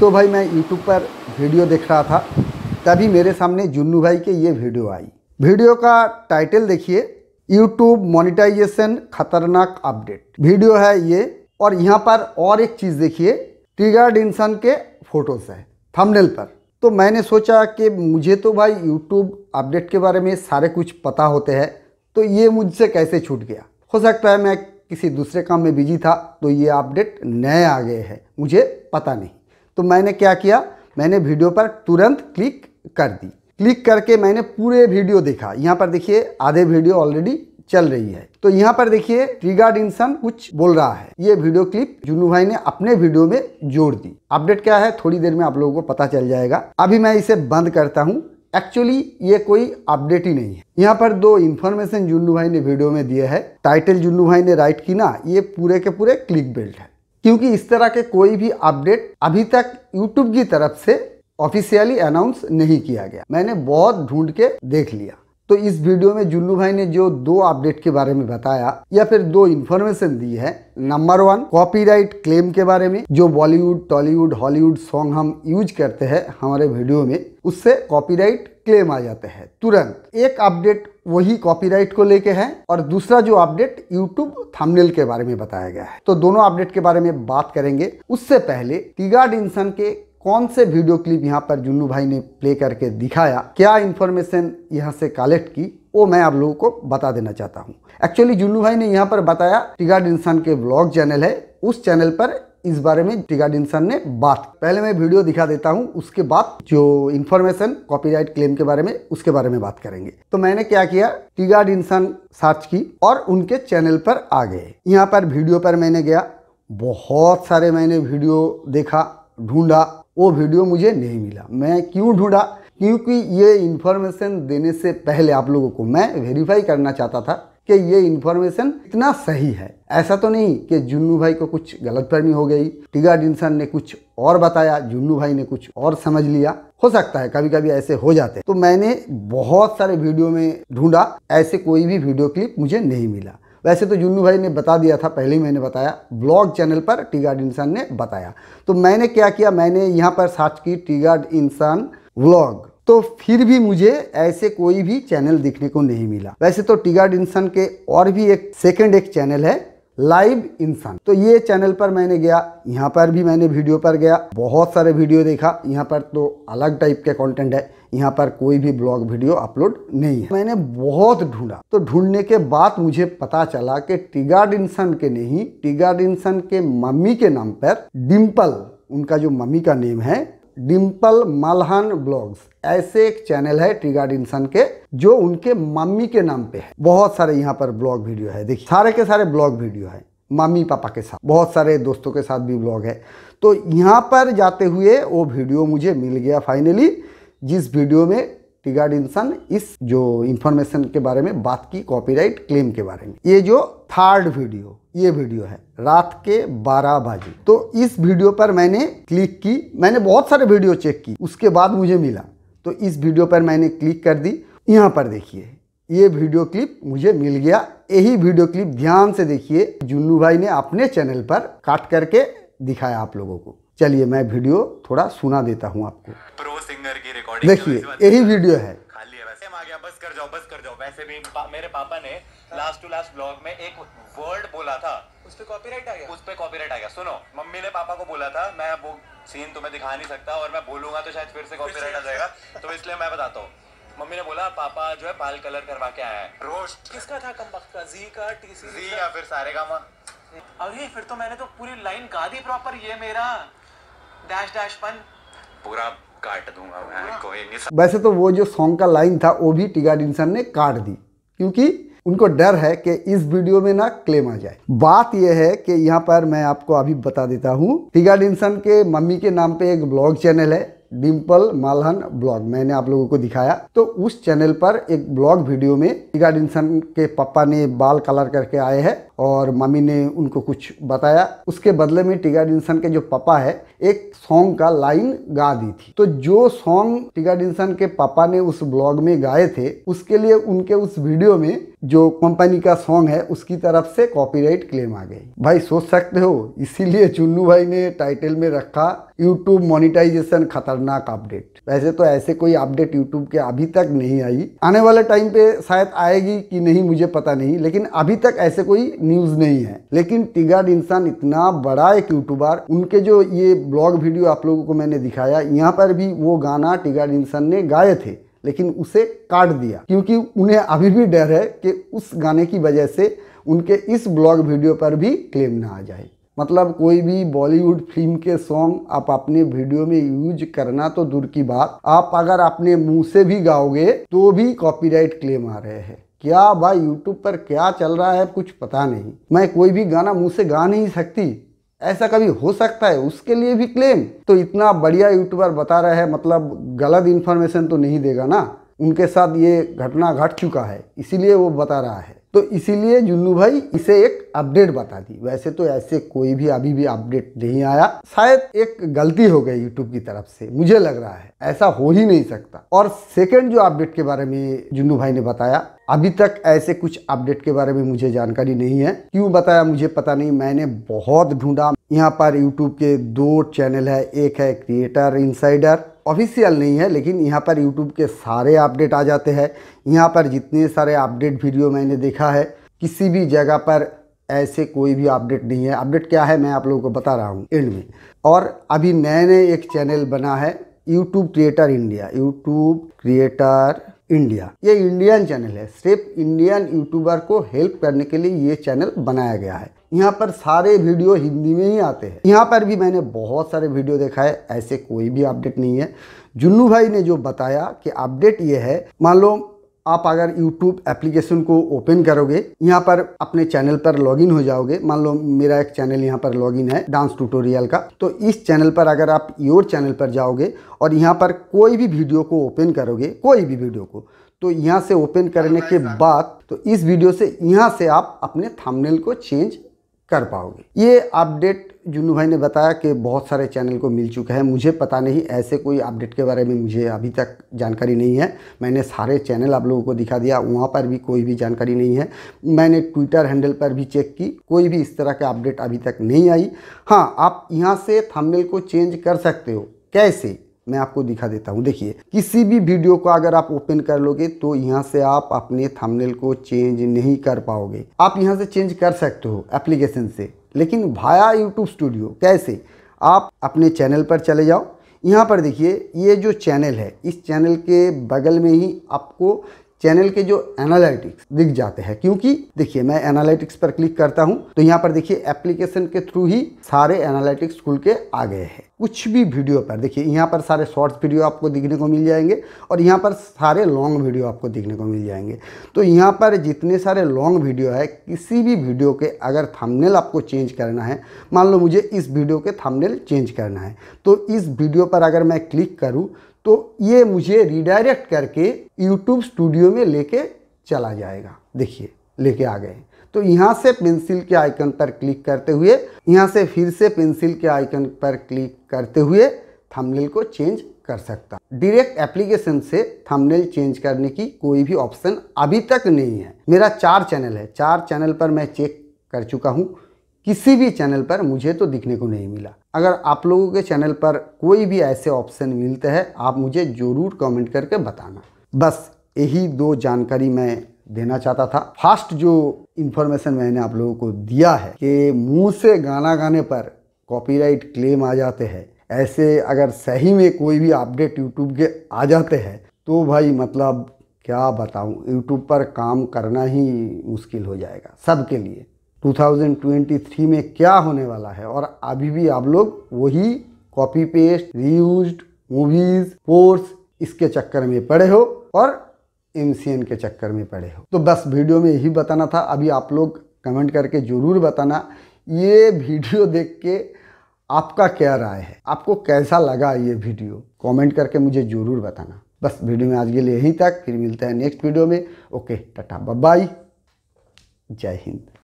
तो भाई मैं यूट्यूब पर वीडियो देख रहा था तभी मेरे सामने जुन्नू भाई के ये वीडियो आई वीडियो का टाइटल देखिए यूट्यूब मोनिटाइजेशन खतरनाक अपडेट वीडियो है ये और यहाँ पर और एक चीज़ देखिए टीगर इंसान के फोटोज़ है थंबनेल पर तो मैंने सोचा कि मुझे तो भाई यूट्यूब अपडेट के बारे में सारे कुछ पता होते हैं तो ये मुझसे कैसे छूट गया हो सकता है मैं किसी दूसरे काम में बिजी था तो ये अपडेट नए आ गए हैं मुझे पता नहीं तो मैंने क्या किया मैंने वीडियो पर तुरंत क्लिक कर दी क्लिक करके मैंने पूरे वीडियो देखा यहाँ पर देखिए आधे वीडियो ऑलरेडी चल रही है तो यहाँ पर देखिए रिगार्ड इंसान कुछ बोल रहा है ये वीडियो क्लिप जुनू भाई ने अपने वीडियो में जोड़ दी अपडेट क्या है थोड़ी देर में आप लोगों को पता चल जाएगा अभी मैं इसे बंद करता हूँ एक्चुअली ये कोई अपडेट ही नहीं है यहाँ पर दो इन्फॉर्मेशन जुन्नू भाई ने वीडियो में दिए है टाइटल जुन्नू भाई ने राइट की ना ये पूरे के पूरे क्लिक बेल्ट है क्योंकि इस तरह के कोई भी अपडेट अभी तक यूट्यूब की तरफ से ऑफिशियली अनाउंस नहीं किया गया मैंने बहुत ढूंढ के देख लिया तो इस वीडियो में जुल्लू भाई ने जो दो अपडेट के बारे में बताया या फिर दो इन्फॉर्मेशन दी है नंबर वन कॉपीराइट क्लेम के बारे में जो बॉलीवुड टॉलीवुड हॉलीवुड सॉन्ग हम यूज करते हैं हमारे वीडियो में उससे कॉपीराइट क्लेम आ जाते हैं तुरंत एक अपडेट वही कॉपीराइट को लेके है और दूसरा जो अपडेट यूट्यूब थंबनेल के बारे में बताया गया है तो दोनों अपडेट के बारे में बात करेंगे उससे पहले टीगा डिंसन के कौन से वीडियो क्लिप यहाँ पर जुन्नू भाई ने प्ले करके दिखाया क्या इन्फॉर्मेशन यहाँ से कलेक्ट की वो मैं आप लोगों को बता देना चाहता हूँ एक्चुअली जुन्नू भाई ने यहाँ पर बताया टिगार्ड इंसान के ब्लॉग चैनल है उस चैनल पर इस बारे में टिगाड इंसान ने बात पहले मैं वीडियो दिखा देता हूँ उसके बाद जो इन्फॉर्मेशन कॉपीराइट क्लेम के बारे में उसके बारे में बात करेंगे तो मैंने क्या किया टिगाड इंसान सर्च की और उनके चैनल पर आ गए यहाँ पर वीडियो पर मैंने गया बहुत सारे मैंने वीडियो देखा ढूंढा वो वीडियो मुझे नहीं मिला मैं क्यों ढूंढा क्योंकि ये इन्फॉर्मेशन देने से पहले आप लोगों को मैं वेरीफाई करना चाहता था कि ये इन्फॉर्मेशन इतना सही है ऐसा तो नहीं कि जुन्नू भाई को कुछ गलतफहमी हो गई टिगा डिंसन ने कुछ और बताया जुन्नू भाई ने कुछ और समझ लिया हो सकता है कभी कभी ऐसे हो जाते तो मैंने बहुत सारे वीडियो में ढूंढा ऐसे कोई भी वीडियो क्लिप मुझे नहीं मिला वैसे तो जुन्नू भाई ने बता दिया था पहले ही मैंने बताया ब्लॉग चैनल पर टीगार्ड इंसान ने बताया तो मैंने क्या किया मैंने यहाँ पर सर्च की टीगार्ड इंसान व्लॉग तो फिर भी मुझे ऐसे कोई भी चैनल देखने को नहीं मिला वैसे तो टिगार्ड इंसान के और भी एक सेकंड एक चैनल है लाइव इंसान तो ये चैनल पर मैंने गया यहाँ पर भी मैंने वीडियो पर गया बहुत सारे वीडियो देखा यहाँ पर तो अलग टाइप के कंटेंट है यहाँ पर कोई भी ब्लॉग वीडियो अपलोड नहीं है मैंने बहुत ढूंढा तो ढूंढने के बाद मुझे पता चला कि टिगा इंसान के नहीं टिगा इंसान के मम्मी के नाम पर डिम्पल उनका जो मम्मी का नेम है डिम्पल मलहन ब्लॉग्स ऐसे एक चैनल है ट्रिगार्ड इंसान के जो उनके मम्मी के नाम पे है बहुत सारे यहाँ पर ब्लॉग वीडियो है देखिए सारे के सारे ब्लॉग वीडियो है मम्मी पापा के साथ बहुत सारे दोस्तों के साथ भी ब्लॉग है तो यहाँ पर जाते हुए वो वीडियो मुझे मिल गया फाइनली जिस वीडियो में इंसान इस जो इन्फॉर्मेशन के बारे में बात की कॉपीराइट क्लेम के बारे में ये जो थर्ड वीडियो ये वीडियो है रात के बारह बजे तो इस वीडियो पर मैंने क्लिक की मैंने बहुत सारे वीडियो चेक की उसके बाद मुझे मिला तो इस वीडियो पर मैंने क्लिक कर दी यहाँ पर देखिए ये वीडियो क्लिप मुझे मिल गया यही वीडियो क्लिप ध्यान से देखिए जुन्नू भाई ने अपने चैनल पर काट करके दिखाया आप लोगों को चलिए मैं वीडियो थोड़ा सुना देता हूँ आपको देखिए यही वीडियो है सीन तुम्हें दिखा नहीं सकता और मैं बोलूंगा तो शायद फिर से कॉपीराइट आ जाएगा तो इसलिए मैं बताता हूँ मम्मी ने बोला पापा जो है कलर करवा के आया है रोस्ट किसका था कम का जी का जी या फिर सारे का अरे फिर तो मैंने तो पूरी लाइन गा दी प्रॉपर ये मेरा डैश डैश पन पूरा काट दूंगा मैं हाँ। कोई नहीं वैसे तो वो जो सॉन्ग का लाइन था वो भी टिगा डिंसन ने काट दी क्योंकि उनको डर है कि इस वीडियो में ना क्लेम आ जाए बात यह है कि यहाँ पर मैं आपको अभी बता देता हूँ टिगा डिंसन के मम्मी के नाम पे एक ब्लॉग चैनल है डिम्पल मालहन ब्लॉग मैंने आप लोगों को दिखाया तो उस चैनल पर एक ब्लॉग वीडियो में टीका के पापा ने बाल कलर करके आए हैं और मम्मी ने उनको कुछ बताया उसके बदले में टीका के जो पापा है एक सॉन्ग का लाइन गा दी थी तो जो सॉन्ग टिगाड के पापा ने उस ब्लॉग में गाए थे उसके लिए उनके उस वीडियो में जो कंपनी का सॉन्ग है उसकी तरफ से कॉपीराइट क्लेम आ गई भाई सोच सकते हो इसीलिए चुन्नू भाई ने टाइटल में रखा यूट्यूब मोनिटाइजेशन खतरनाक खतरनाक अपडेट वैसे तो ऐसे कोई अपडेट यूट्यूब के अभी तक नहीं आई आने वाले टाइम पे शायद आएगी कि नहीं मुझे पता नहीं लेकिन अभी तक ऐसे कोई न्यूज नहीं है लेकिन टिगाड इंसान इतना बड़ा एक यूट्यूबर उनके जो ये ब्लॉग वीडियो आप लोगों को मैंने दिखाया यहाँ पर भी वो गाना टिगाड इंसान ने गाए थे लेकिन उसे काट दिया क्योंकि उन्हें अभी भी डर है कि उस गाने की वजह से उनके इस ब्लॉग वीडियो पर भी क्लेम ना आ जाए मतलब कोई भी बॉलीवुड फिल्म के सॉन्ग आप अपने वीडियो में यूज करना तो दूर की बात आप अगर अपने मुंह से भी गाओगे तो भी कॉपीराइट क्लेम आ रहे हैं क्या भाई यूट्यूब पर क्या चल रहा है कुछ पता नहीं मैं कोई भी गाना मुंह से गा नहीं सकती ऐसा कभी हो सकता है उसके लिए भी क्लेम तो इतना बढ़िया यूट्यूबर बता रहा है मतलब गलत इन्फॉर्मेशन तो नहीं देगा ना उनके साथ ये घटना घट चुका है इसीलिए वो बता रहा है तो इसीलिए जुन्नू भाई इसे एक अपडेट बता दी वैसे तो ऐसे कोई भी अभी भी अपडेट नहीं आया शायद एक गलती हो गई यूट्यूब की तरफ से मुझे लग रहा है ऐसा हो ही नहीं सकता और सेकंड जो अपडेट के बारे में जुन्नू भाई ने बताया अभी तक ऐसे कुछ अपडेट के बारे में मुझे जानकारी नहीं है क्यों बताया मुझे पता नहीं मैंने बहुत ढूंढा यहाँ पर यूट्यूब के दो चैनल है एक है क्रिएटर इनसाइडर ऑफिशियल नहीं है लेकिन यहाँ पर यूट्यूब के सारे अपडेट आ जाते हैं यहाँ पर जितने सारे अपडेट वीडियो मैंने देखा है किसी भी जगह पर ऐसे कोई भी अपडेट नहीं है अपडेट क्या है मैं आप लोगों को बता रहा हूँ एंड में और अभी नए नए एक चैनल बना है YouTube creator India YouTube creator India ये इंडियन चैनल है सिर्फ इंडियन यूट्यूबर को हेल्प करने के लिए ये चैनल बनाया गया है यहाँ पर सारे वीडियो हिंदी में ही आते हैं यहाँ पर भी मैंने बहुत सारे वीडियो देखा है ऐसे कोई भी अपडेट नहीं है जुन्नू भाई ने जो बताया कि अपडेट ये है मान लो आप अगर यूट्यूब एप्लीकेशन को ओपन करोगे यहाँ पर अपने चैनल पर लॉगिन हो जाओगे मान लो मेरा एक चैनल यहाँ पर लॉगिन है डांस ट्यूटोरियल का तो इस चैनल पर अगर आप योर चैनल पर जाओगे और यहाँ पर कोई भी वीडियो को ओपन करोगे कोई भी वीडियो को तो यहाँ से ओपन करने के बाद तो इस वीडियो से यहाँ से आप अपने थामनेल को चेंज कर पाओगे ये अपडेट जुनू भाई ने बताया कि बहुत सारे चैनल को मिल चुका है मुझे पता नहीं ऐसे कोई अपडेट के बारे में मुझे अभी तक जानकारी नहीं है मैंने सारे चैनल आप लोगों को दिखा दिया वहाँ पर भी कोई भी जानकारी नहीं है मैंने ट्विटर हैंडल पर भी चेक की कोई भी इस तरह के अपडेट अभी तक नहीं आई हाँ आप यहाँ से थमनेल को चेंज कर सकते हो कैसे मैं आपको दिखा देता हूँ देखिए किसी भी वीडियो को अगर आप ओपन कर लोगे तो यहाँ से आप अपने थंबनेल को चेंज नहीं कर पाओगे आप यहाँ से चेंज कर सकते हो एप्लीकेशन से लेकिन भाया यूट्यूब स्टूडियो कैसे आप अपने चैनल पर चले जाओ यहाँ पर देखिए ये जो चैनल है इस चैनल के बगल में ही आपको चैनल के जो एनालिटिक्स दिख जाते हैं क्योंकि देखिए मैं एनालिटिक्स पर क्लिक करता हूं तो यहाँ पर देखिए एप्लीकेशन के थ्रू ही सारे एनालिटिक्स खुल के आ गए हैं कुछ भी वीडियो पर देखिए यहाँ पर सारे शॉर्ट्स वीडियो आपको दिखने को मिल जाएंगे और यहाँ पर सारे लॉन्ग वीडियो आपको दिखने को मिल जाएंगे तो यहाँ पर जितने सारे लॉन्ग वीडियो है किसी भी वीडियो के अगर थमनेल आपको चेंज करना है मान लो मुझे इस वीडियो के थमनेल चेंज करना है तो इस वीडियो पर अगर मैं क्लिक करूँ तो ये मुझे रिडायरेक्ट करके यूट्यूब स्टूडियो में लेके चला जाएगा देखिए लेके आ गए तो यहाँ से पेंसिल के आइकन पर क्लिक करते हुए यहाँ से फिर से पेंसिल के आइकन पर क्लिक करते हुए थंबनेल को चेंज कर सकता डायरेक्ट एप्लीकेशन से थंबनेल चेंज करने की कोई भी ऑप्शन अभी तक नहीं है मेरा चार चैनल है चार चैनल पर मैं चेक कर चुका हूँ किसी भी चैनल पर मुझे तो दिखने को नहीं मिला अगर आप लोगों के चैनल पर कोई भी ऐसे ऑप्शन मिलते हैं आप मुझे ज़रूर कमेंट करके बताना बस यही दो जानकारी मैं देना चाहता था फास्ट जो इन्फॉर्मेशन मैंने आप लोगों को दिया है कि मुंह से गाना गाने पर कॉपीराइट क्लेम आ जाते हैं ऐसे अगर सही में कोई भी अपडेट यूट्यूब के आ जाते हैं तो भाई मतलब क्या बताऊँ यूट्यूब पर काम करना ही मुश्किल हो जाएगा सबके लिए 2023 में क्या होने वाला है और अभी भी आप लोग वही copy paste reuse movies course इसके चक्कर में पड़े हो और एम के चक्कर में पड़े हो तो बस वीडियो में यही बताना था अभी आप लोग कमेंट करके ज़रूर बताना ये वीडियो देख के आपका क्या राय है आपको कैसा लगा ये वीडियो कमेंट करके मुझे ज़रूर बताना बस वीडियो में आज के लिए यहीं तक फिर मिलता है नेक्स्ट वीडियो में ओके टाटा बाय जय हिंद